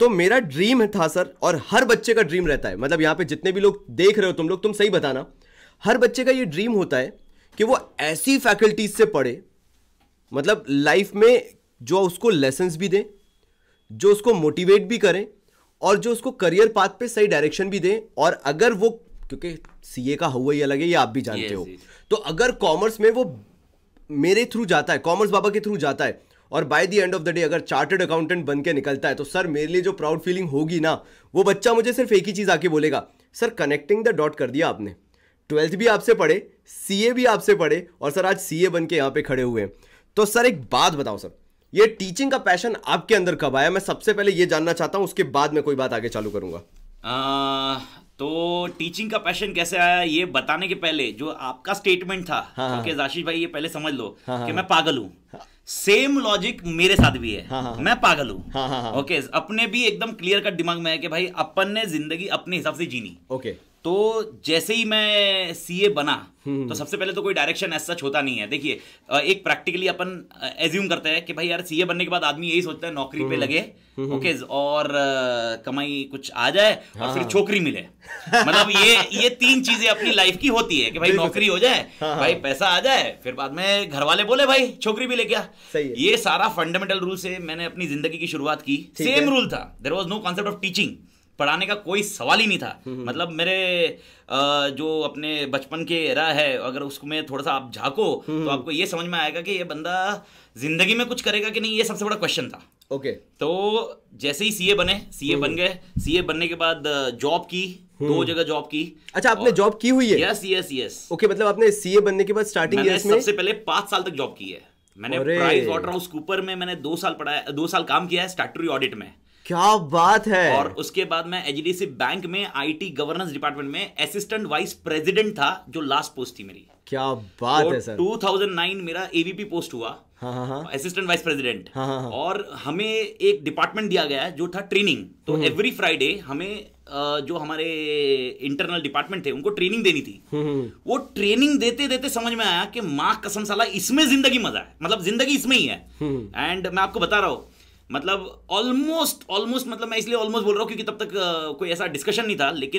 तो मेरा ड्रीम था सर और हर बच्चे का ड्रीम रहता है मतलब यहाँ पे जितने भी लोग देख रहे हो तुम लोग तुम सही बताना हर बच्चे का ये ड्रीम होता है कि वो ऐसी फैकल्टीज से पढ़े मतलब लाइफ में जो उसको लेसन्स भी दें जो उसको मोटिवेट भी करें और जो उसको करियर पाथ पे सही डायरेक्शन भी दें और अगर वो क्योंकि सीए का हुआ ही अलग है ये आप भी जानते yes, हो yes. तो अगर कॉमर्स में वो मेरे थ्रू जाता है कॉमर्स बाबा के थ्रू जाता है और by the end of the day अगर चार्टर्ड अकाउंटेंट बन के निकलता है तो सर मेरे लिए जो प्राउड फीलिंग होगी ना वो बच्चा मुझे सिर्फ एक ही चीज़ आके बोलेगा सर कनेक्टिंग द डॉट कर दिया आपने ट्वेल्थ भी आपसे पढ़े सी भी आपसे पढ़े और सर आज ए बन के यहाँ पे खड़े हुए हैं तो सर एक बात बताओ सर ये टीचिंग का पैशन आपके अंदर कब आया मैं सबसे पहले ये जानना चाहता हूँ उसके बाद में कोई बात आगे चालू आ, तो टीचिंग का पैशन कैसे आया ये बताने के पहले जो आपका स्टेटमेंट था हाँ, तो हाँ, आशीष भाई ये पहले समझ लो हाँ, हाँ। कि मैं पागल हूँ हाँ, सेम लॉजिक मेरे साथ भी है हाँ हाँ, हाँ। मैं पागल हूं हाँ, हाँ हाँ हाँ ओके अपने भी एकदम क्लियर कट दिमाग में है कि भाई अपन ने जिंदगी अपने हिसाब से जीनी ओके तो जैसे ही मैं सीए बना तो हम्म। सबसे पहले तो कोई डायरेक्शन ऐसा सच होता नहीं है देखिए एक प्रैक्टिकली अपन एज्यूम करते हैं कि भाई यार सीए बनने के बाद आदमी यही सोचता है नौकरी पे हम्म। लगे ओके हम्म। और कमाई कुछ आ जाए और फिर हाँ। छोकरी मिले मतलब ये ये तीन चीजें अपनी लाइफ की होती है कि भाई नौकरी हो जाए हाँ, हाँ। भाई पैसा आ जाए फिर बाद में घर वाले बोले भाई छोकरी भी ले क्या ये सारा फंडामेंटल रूल से मैंने अपनी जिंदगी की शुरुआत की सेम रूल था there was no concept of teaching पढ़ाने का कोई सवाल ही नहीं था हम्म, हम्म। मतलब मेरे जो अपने बचपन के एरा है अगर उसमें थोड़ा सा आप झाको हम्म, तो आपको ये समझ में आएगा कि ये बंदा जिंदगी में कुछ करेगा कि नहीं ये सबसे बड़ा क्वेश्चन था ओके तो जैसे ही सीए बने सीए बन गए सीए बनने के बाद जॉब की दो जगह जॉब की अच्छा आपने जॉब की हुई है यस यस यस ओके मतलब आपने सीए बनने के बाद स्टार्टिंग सबसे पहले पांच साल तक जॉब की है मैंने प्राइस वाटर हाउस कूपर में मैंने दो साल पढ़ाया दो साल काम किया है स्टैटरी ऑडिट में क्या बात है और उसके बाद मैं एचडीएफसी बैंक में आईटी गवर्नेंस डिपार्टमेंट में असिस्टेंट वाइस प्रेसिडेंट था जो लास्ट पोस्ट थी मेरी क्या बात तो है सर 2009 मेरा एवीपी पोस्ट हुआ असिस्टेंट वाइस प्रेसिडेंट और हमें एक डिपार्टमेंट दिया गया जो था ट्रेनिंग तो एवरी हम्म, फ्राइडे हम्म। हमें जो हमारे इंटरनल डिपार्टमेंट थे उनको ट्रेनिंग देनी थी हम्म, वो ट्रेनिंग देते देते समझ में आया कि माँ कसम साला इसमें जिंदगी मजा है मतलब जिंदगी इसमें ही है एंड मैं आपको बता रहा हूँ मतलब ऑलमोस्ट ऑलमोस्ट मतलब मैं इसलिए ऑलमोस्ट बोल रहा हूँ क्योंकि तब तक कोई ऐसा डिस्कशन नहीं था लेकिन